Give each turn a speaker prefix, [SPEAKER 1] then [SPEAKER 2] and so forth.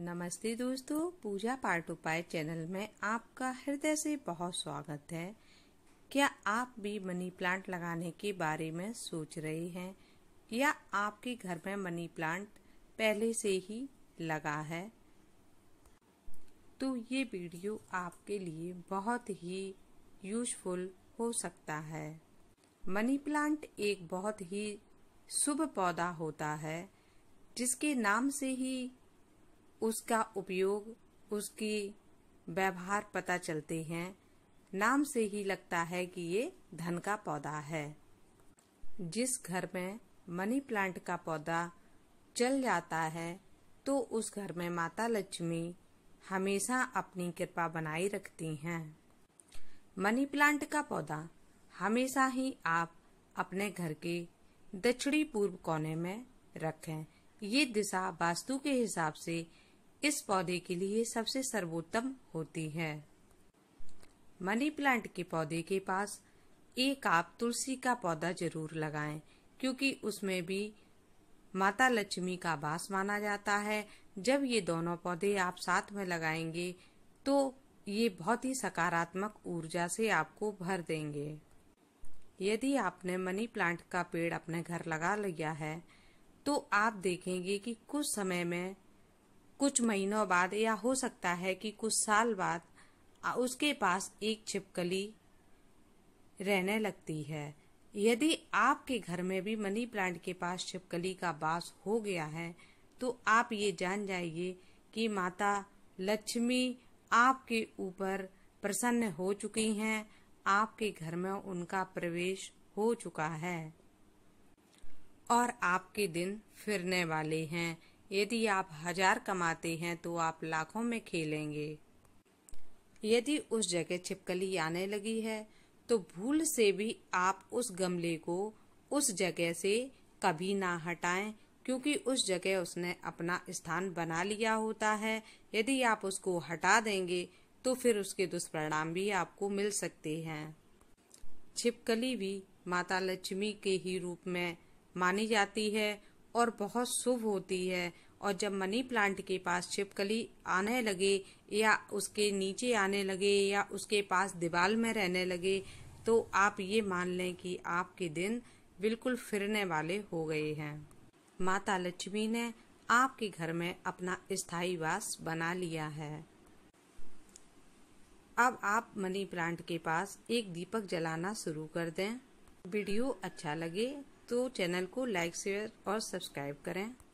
[SPEAKER 1] नमस्ते दोस्तों पूजा पाठ उपाय चैनल में आपका हृदय से बहुत स्वागत है क्या आप भी मनी प्लांट लगाने के बारे में सोच रहे हैं या आपके घर में मनी प्लांट पहले से ही लगा है तो ये वीडियो आपके लिए बहुत ही यूजफुल हो सकता है मनी प्लांट एक बहुत ही शुभ पौधा होता है जिसके नाम से ही उसका उपयोग उसकी व्यवहार पता चलते हैं नाम से ही लगता है कि ये धन का पौधा है जिस घर में मनी प्लांट का पौधा चल जाता है तो उस घर में माता लक्ष्मी हमेशा अपनी कृपा बनाए रखती हैं मनी प्लांट का पौधा हमेशा ही आप अपने घर के दक्षिणी पूर्व कोने में रखें ये दिशा वास्तु के हिसाब से इस पौधे के लिए सबसे सर्वोत्तम होती है मनी प्लांट के पौधे के पास एक आप तुलसी का पौधा जरूर लगाएं क्योंकि उसमें भी माता लक्ष्मी का वास माना जाता है जब ये दोनों पौधे आप साथ में लगाएंगे तो ये बहुत ही सकारात्मक ऊर्जा से आपको भर देंगे यदि आपने मनी प्लांट का पेड़ अपने घर लगा लिया है तो आप देखेंगे कि कुछ समय में कुछ महीनों बाद या हो सकता है कि कुछ साल बाद उसके पास एक छिपकली रहने लगती है यदि आपके घर में भी मनी प्लांट के पास छिपकली का बास हो गया है तो आप ये जान जाइए कि माता लक्ष्मी आपके ऊपर प्रसन्न हो चुकी हैं आपके घर में उनका प्रवेश हो चुका है और आपके दिन फिरने वाले हैं यदि आप हजार कमाते हैं तो आप लाखों में खेलेंगे यदि उस जगह छिपकली आने लगी है तो भूल से भी आप उस गमले को उस जगह से कभी ना हटाएं क्योंकि उस जगह उसने अपना स्थान बना लिया होता है यदि आप उसको हटा देंगे तो फिर उसके दुष्परिणाम भी आपको मिल सकते हैं छिपकली भी माता लक्ष्मी के ही रूप में मानी जाती है और बहुत शुभ होती है और जब मनी प्लांट के पास छिपकली आने लगे या उसके नीचे आने लगे या उसके पास दीवार में रहने लगे तो आप ये मान लें कि आपके दिन बिल्कुल फिरने वाले हो गए हैं माता लक्ष्मी ने आपके घर में अपना स्थायी वास बना लिया है अब आप मनी प्लांट के पास एक दीपक जलाना शुरू कर दें वीडियो अच्छा लगे तो चैनल को लाइक शेयर और सब्सक्राइब करें